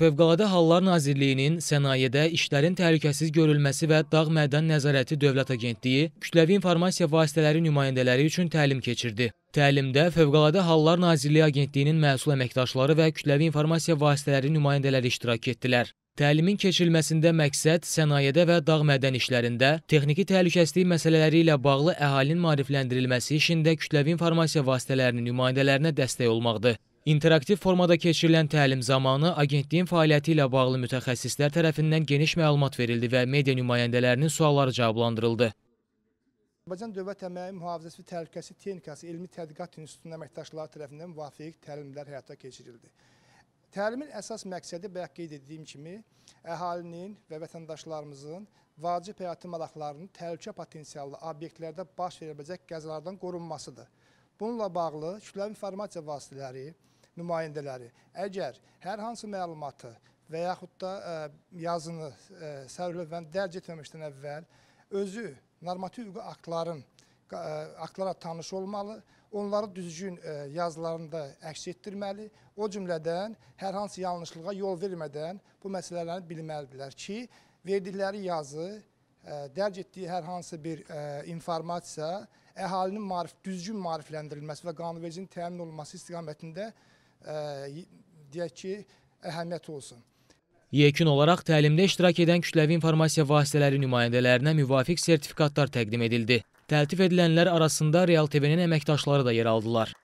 Fövqəladə Hallar Nazirliyinin sənayedə işlərin təhlükəsiz görülməsi və Dağ Mədən Nəzarəti Dövlət Agentliyi kütləvi informasiya vasitələri nümayəndələri üçün təlim keçirdi. Təlimdə Fövqəladə Hallar Nazirliyi Agentliyinin məsul əməkdaşları və kütləvi informasiya vasitələri nümayəndələri iştirak etdilər. Təlimin keçirilməsində məqsəd sənayedə və dağ mədən işlərində texniki təhlükəsizlik məsələləri ilə bağlı əhalinin maarifləndirilməsi işində kütləvi informasiya vasitələrinin nümayəndələrinə dəstək olmaqdır. İinteraktiv formada keçirilən təlim zamanı agentliyin fəaliyyəti ilə bağlı mütəxəssislər tərəfindən geniş məlumat verildi və media nümayəndələrinin sualları cavablandırıldı. Azərbaycan Dövlət Əməyi Mühafizəsi və Təhlükəsi Texnikası Elmi Tədqiqat İnstitutunun əməkdaşları tərəfindən müvafiq təlimlər həyata keçirildi. Təlimin əsas məqsədi bayaq qeyd etdiyim kimi əhalinin və vətəndaşlarımızın vacib həyati maraqlarının təhlükə potensiallı obyektlərdə baş verə biləcək qəzalardan qorunmasıdır. Bununla bağlı kütləvi informasiya vasitələri, nümayəndələri əgər hər hansı məlumatı və yaxud da ə, e, yazını e, sərhövən dərc etməmişdən əvvəl özü normativ hüquqi aktların ə, e, aktlara tanış olmalı, onları düzgün ə, yazılarında əks etdirməli, o cümlədən hər hansı yanlışlığa yol vermədən bu məsələlərini bilməlidirlər ki, verdikləri yazı, ə, dərc etdiyi hər hansı bir ə, informasiya əhalinin marif, düzgün marifləndirilməsi və qanunvericinin təmin olunması istiqamətində deyək ki, əhəmiyyət olsun. Yekin olaraq təlimdə iştirak edən kütləvi informasiya vasitələri nümayəndələrinə müvafiq sertifikatlar təqdim edildi. Təltif edilənlər arasında Real TV-nin əməkdaşları da yer aldılar.